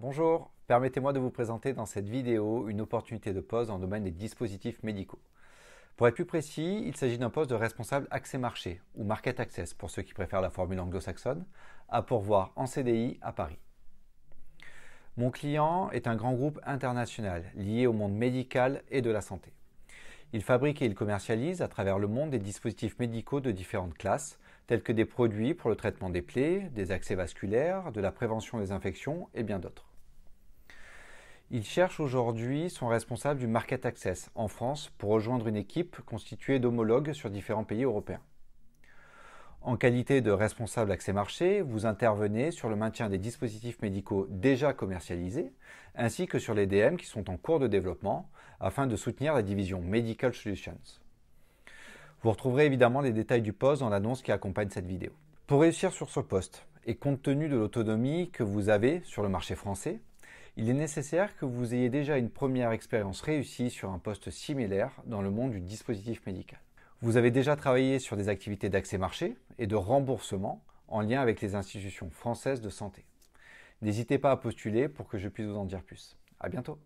Bonjour, permettez-moi de vous présenter dans cette vidéo une opportunité de poste dans le domaine des dispositifs médicaux. Pour être plus précis, il s'agit d'un poste de responsable accès marché ou market access pour ceux qui préfèrent la formule anglo-saxonne à pourvoir en CDI à Paris. Mon client est un grand groupe international lié au monde médical et de la santé. Il fabrique et il commercialise à travers le monde des dispositifs médicaux de différentes classes tels que des produits pour le traitement des plaies, des accès vasculaires, de la prévention des infections et bien d'autres. Il cherche aujourd'hui son responsable du Market Access en France pour rejoindre une équipe constituée d'homologues sur différents pays européens. En qualité de responsable accès marché, vous intervenez sur le maintien des dispositifs médicaux déjà commercialisés, ainsi que sur les DM qui sont en cours de développement, afin de soutenir la division Medical Solutions. Vous retrouverez évidemment les détails du poste dans l'annonce qui accompagne cette vidéo. Pour réussir sur ce poste, et compte tenu de l'autonomie que vous avez sur le marché français, il est nécessaire que vous ayez déjà une première expérience réussie sur un poste similaire dans le monde du dispositif médical. Vous avez déjà travaillé sur des activités d'accès marché et de remboursement en lien avec les institutions françaises de santé. N'hésitez pas à postuler pour que je puisse vous en dire plus. À bientôt